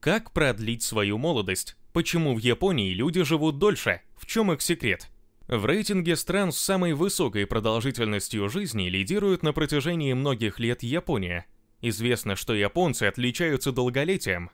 Как продлить свою молодость? Почему в Японии люди живут дольше? В чем их секрет? В рейтинге стран с самой высокой продолжительностью жизни лидирует на протяжении многих лет Япония. Известно, что японцы отличаются долголетием.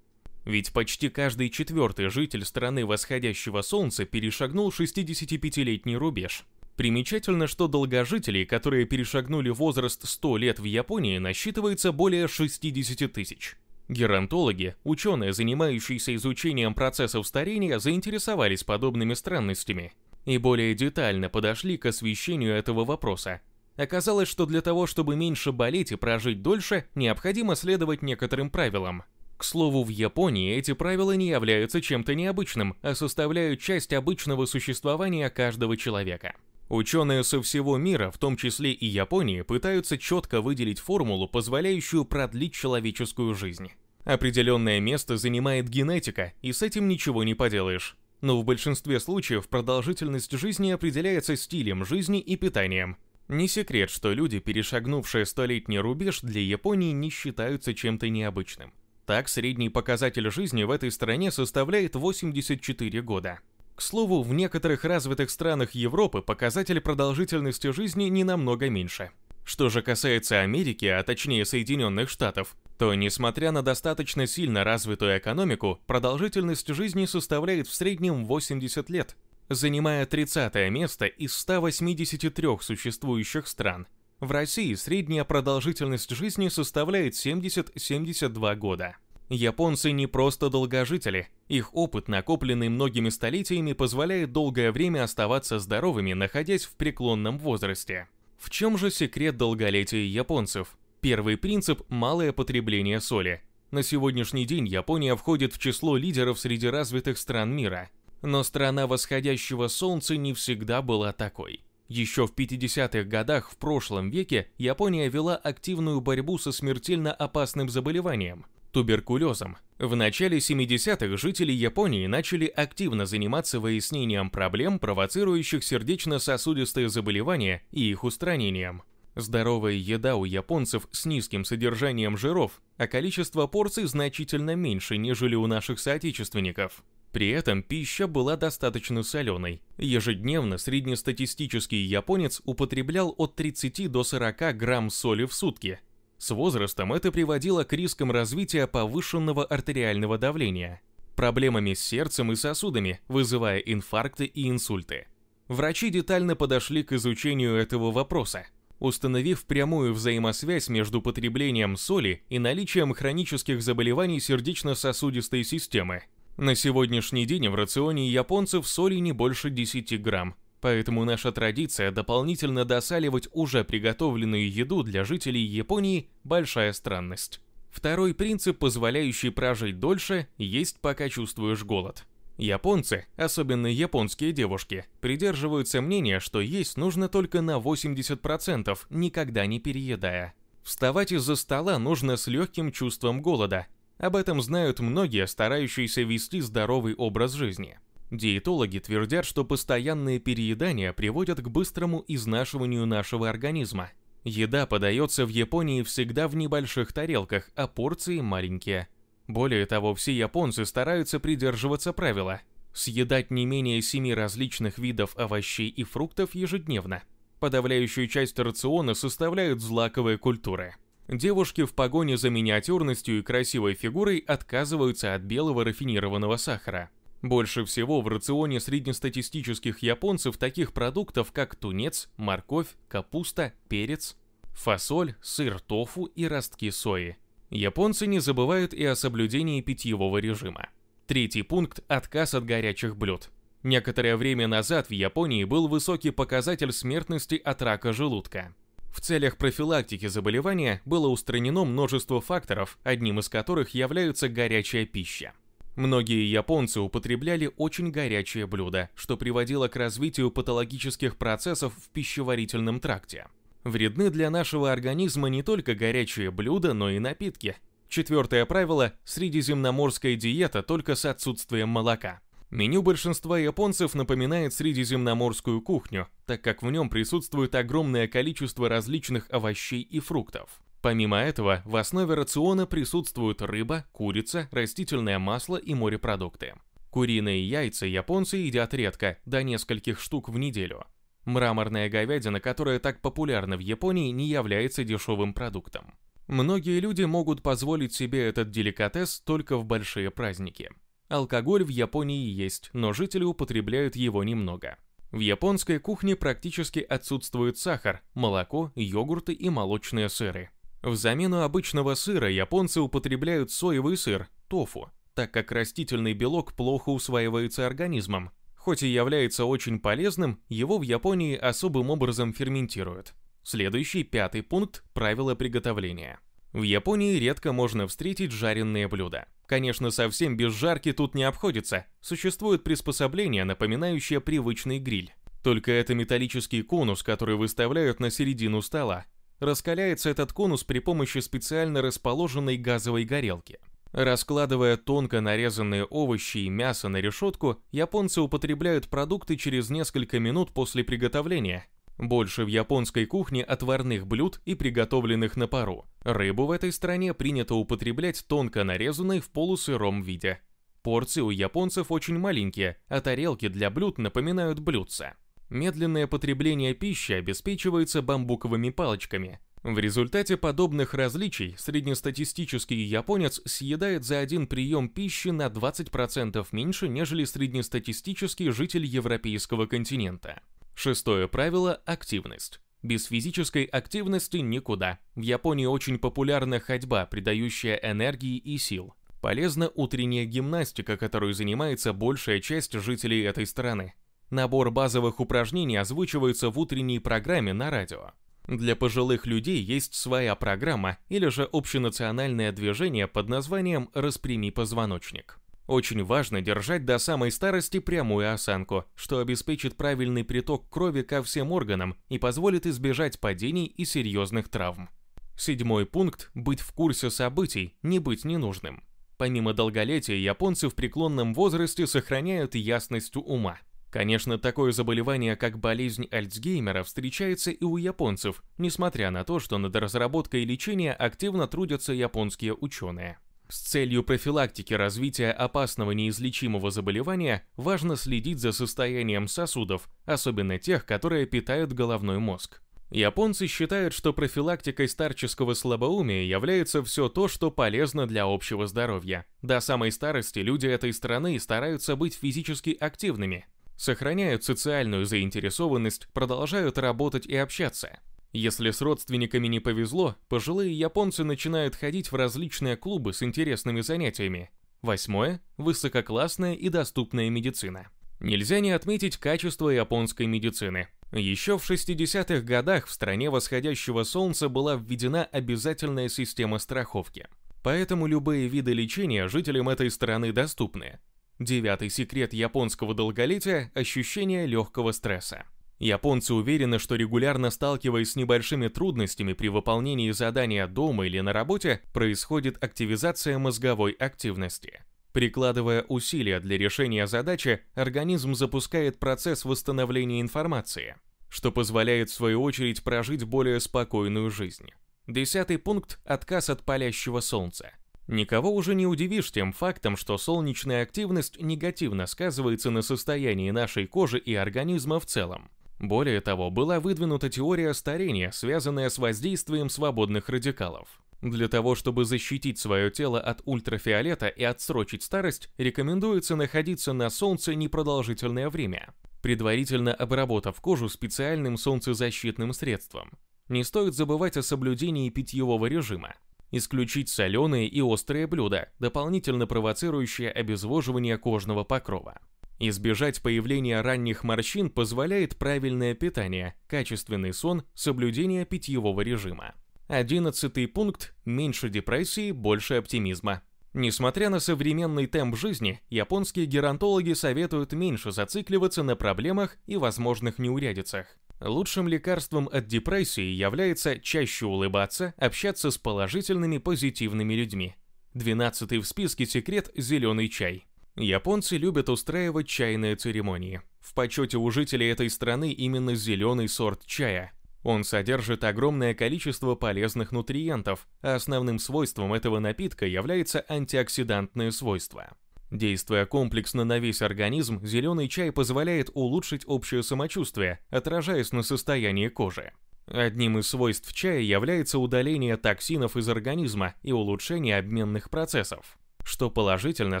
Ведь почти каждый четвертый житель страны восходящего солнца перешагнул 65-летний рубеж. Примечательно, что долгожителей, которые перешагнули возраст 100 лет в Японии, насчитывается более 60 тысяч. Геронтологи, ученые, занимающиеся изучением процессов старения, заинтересовались подобными странностями и более детально подошли к освещению этого вопроса. Оказалось, что для того, чтобы меньше болеть и прожить дольше, необходимо следовать некоторым правилам. К слову, в Японии эти правила не являются чем-то необычным, а составляют часть обычного существования каждого человека. Ученые со всего мира, в том числе и Японии, пытаются четко выделить формулу, позволяющую продлить человеческую жизнь. Определенное место занимает генетика, и с этим ничего не поделаешь. Но в большинстве случаев продолжительность жизни определяется стилем жизни и питанием. Не секрет, что люди, перешагнувшие столетний рубеж, для Японии не считаются чем-то необычным. Так, средний показатель жизни в этой стране составляет 84 года. К слову, в некоторых развитых странах Европы показатель продолжительности жизни не намного меньше. Что же касается Америки, а точнее Соединенных Штатов, то, несмотря на достаточно сильно развитую экономику, продолжительность жизни составляет в среднем 80 лет, занимая 30 место из 183 существующих стран. В России средняя продолжительность жизни составляет 70-72 года. Японцы не просто долгожители. Их опыт, накопленный многими столетиями, позволяет долгое время оставаться здоровыми, находясь в преклонном возрасте. В чем же секрет долголетия японцев? Первый принцип – малое потребление соли. На сегодняшний день Япония входит в число лидеров среди развитых стран мира. Но страна восходящего солнца не всегда была такой. Еще в 50-х годах в прошлом веке Япония вела активную борьбу со смертельно опасным заболеванием – туберкулезом. В начале 70-х жители Японии начали активно заниматься выяснением проблем, провоцирующих сердечно-сосудистые заболевания и их устранением. Здоровая еда у японцев с низким содержанием жиров, а количество порций значительно меньше, нежели у наших соотечественников. При этом пища была достаточно соленой. Ежедневно среднестатистический японец употреблял от 30 до 40 грамм соли в сутки, с возрастом это приводило к рискам развития повышенного артериального давления, проблемами с сердцем и сосудами, вызывая инфаркты и инсульты. Врачи детально подошли к изучению этого вопроса, установив прямую взаимосвязь между потреблением соли и наличием хронических заболеваний сердечно-сосудистой системы. На сегодняшний день в рационе японцев соли не больше 10 грамм, Поэтому наша традиция дополнительно досаливать уже приготовленную еду для жителей Японии – большая странность. Второй принцип, позволяющий прожить дольше – есть пока чувствуешь голод. Японцы, особенно японские девушки, придерживаются мнения, что есть нужно только на 80%, никогда не переедая. Вставать из-за стола нужно с легким чувством голода. Об этом знают многие, старающиеся вести здоровый образ жизни. Диетологи твердят, что постоянное переедание приводит к быстрому изнашиванию нашего организма. Еда подается в Японии всегда в небольших тарелках, а порции маленькие. Более того, все японцы стараются придерживаться правила съедать не менее семи различных видов овощей и фруктов ежедневно. Подавляющую часть рациона составляют злаковые культуры. Девушки в погоне за миниатюрностью и красивой фигурой отказываются от белого рафинированного сахара. Больше всего в рационе среднестатистических японцев таких продуктов, как тунец, морковь, капуста, перец, фасоль, сыр тофу и ростки сои. Японцы не забывают и о соблюдении питьевого режима. Третий пункт – отказ от горячих блюд. Некоторое время назад в Японии был высокий показатель смертности от рака желудка. В целях профилактики заболевания было устранено множество факторов, одним из которых является горячая пища. Многие японцы употребляли очень горячее блюдо, что приводило к развитию патологических процессов в пищеварительном тракте. Вредны для нашего организма не только горячие блюда, но и напитки. Четвертое правило – средиземноморская диета только с отсутствием молока. Меню большинства японцев напоминает средиземноморскую кухню, так как в нем присутствует огромное количество различных овощей и фруктов. Помимо этого, в основе рациона присутствуют рыба, курица, растительное масло и морепродукты. Куриные яйца японцы едят редко, до нескольких штук в неделю. Мраморная говядина, которая так популярна в Японии, не является дешевым продуктом. Многие люди могут позволить себе этот деликатес только в большие праздники. Алкоголь в Японии есть, но жители употребляют его немного. В японской кухне практически отсутствует сахар, молоко, йогурты и молочные сыры. В замену обычного сыра японцы употребляют соевый сыр, тофу, так как растительный белок плохо усваивается организмом. Хоть и является очень полезным, его в Японии особым образом ферментируют. Следующий, пятый пункт – правила приготовления. В Японии редко можно встретить жареные блюда. Конечно, совсем без жарки тут не обходится. Существует приспособление, напоминающее привычный гриль. Только это металлический конус, который выставляют на середину стола, раскаляется этот конус при помощи специально расположенной газовой горелки. Раскладывая тонко нарезанные овощи и мясо на решетку, японцы употребляют продукты через несколько минут после приготовления. Больше в японской кухне отварных блюд и приготовленных на пару. Рыбу в этой стране принято употреблять тонко нарезанной в полусыром виде. Порции у японцев очень маленькие, а тарелки для блюд напоминают блюдца. Медленное потребление пищи обеспечивается бамбуковыми палочками. В результате подобных различий среднестатистический японец съедает за один прием пищи на 20% меньше, нежели среднестатистический житель европейского континента. Шестое правило – активность. Без физической активности никуда. В Японии очень популярна ходьба, придающая энергии и сил. Полезна утренняя гимнастика, которой занимается большая часть жителей этой страны. Набор базовых упражнений озвучивается в утренней программе на радио. Для пожилых людей есть своя программа или же общенациональное движение под названием «Распрями позвоночник». Очень важно держать до самой старости прямую осанку, что обеспечит правильный приток крови ко всем органам и позволит избежать падений и серьезных травм. Седьмой пункт – быть в курсе событий, не быть ненужным. Помимо долголетия, японцы в преклонном возрасте сохраняют ясность ума. Конечно, такое заболевание, как болезнь Альцгеймера, встречается и у японцев, несмотря на то, что над разработкой лечения активно трудятся японские ученые. С целью профилактики развития опасного неизлечимого заболевания важно следить за состоянием сосудов, особенно тех, которые питают головной мозг. Японцы считают, что профилактикой старческого слабоумия является все то, что полезно для общего здоровья. До самой старости люди этой страны стараются быть физически активными, сохраняют социальную заинтересованность, продолжают работать и общаться. Если с родственниками не повезло, пожилые японцы начинают ходить в различные клубы с интересными занятиями. Восьмое – высококлассная и доступная медицина. Нельзя не отметить качество японской медицины. Еще в 60-х годах в стране восходящего солнца была введена обязательная система страховки. Поэтому любые виды лечения жителям этой страны доступны. Девятый секрет японского долголетия – ощущение легкого стресса. Японцы уверены, что регулярно сталкиваясь с небольшими трудностями при выполнении задания дома или на работе, происходит активизация мозговой активности. Прикладывая усилия для решения задачи, организм запускает процесс восстановления информации, что позволяет в свою очередь прожить более спокойную жизнь. Десятый пункт – отказ от палящего солнца – Никого уже не удивишь тем фактом, что солнечная активность негативно сказывается на состоянии нашей кожи и организма в целом. Более того, была выдвинута теория старения, связанная с воздействием свободных радикалов. Для того, чтобы защитить свое тело от ультрафиолета и отсрочить старость, рекомендуется находиться на солнце непродолжительное время, предварительно обработав кожу специальным солнцезащитным средством. Не стоит забывать о соблюдении питьевого режима. Исключить соленые и острые блюда, дополнительно провоцирующие обезвоживание кожного покрова. Избежать появления ранних морщин позволяет правильное питание, качественный сон, соблюдение питьевого режима. Одиннадцатый пункт – меньше депрессии, больше оптимизма. Несмотря на современный темп жизни, японские геронтологи советуют меньше зацикливаться на проблемах и возможных неурядицах. Лучшим лекарством от депрессии является чаще улыбаться, общаться с положительными, позитивными людьми. Двенадцатый в списке секрет – зеленый чай. Японцы любят устраивать чайные церемонии. В почете у жителей этой страны именно зеленый сорт чая. Он содержит огромное количество полезных нутриентов, а основным свойством этого напитка является антиоксидантное свойство. Действуя комплексно на весь организм, зеленый чай позволяет улучшить общее самочувствие, отражаясь на состоянии кожи. Одним из свойств чая является удаление токсинов из организма и улучшение обменных процессов, что положительно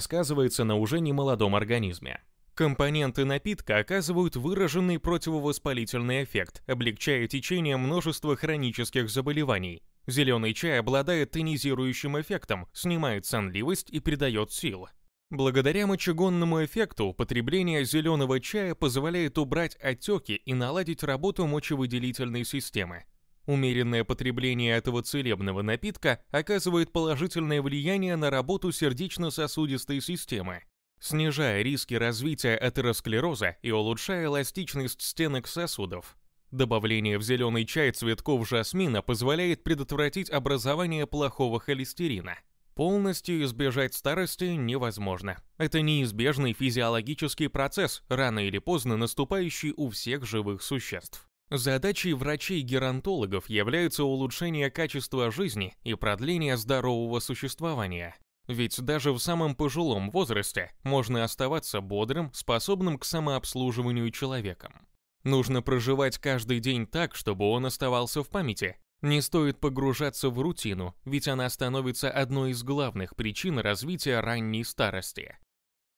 сказывается на уже немолодом организме. Компоненты напитка оказывают выраженный противовоспалительный эффект, облегчая течение множества хронических заболеваний. Зеленый чай обладает тонизирующим эффектом, снимает сонливость и придает сил. Благодаря мочегонному эффекту потребление зеленого чая позволяет убрать отеки и наладить работу мочевыделительной системы. Умеренное потребление этого целебного напитка оказывает положительное влияние на работу сердечно-сосудистой системы, снижая риски развития атеросклероза и улучшая эластичность стенок сосудов. Добавление в зеленый чай цветков жасмина позволяет предотвратить образование плохого холестерина – Полностью избежать старости невозможно. Это неизбежный физиологический процесс, рано или поздно наступающий у всех живых существ. Задачей врачей-геронтологов является улучшение качества жизни и продление здорового существования. Ведь даже в самом пожилом возрасте можно оставаться бодрым, способным к самообслуживанию человеком. Нужно проживать каждый день так, чтобы он оставался в памяти, не стоит погружаться в рутину, ведь она становится одной из главных причин развития ранней старости.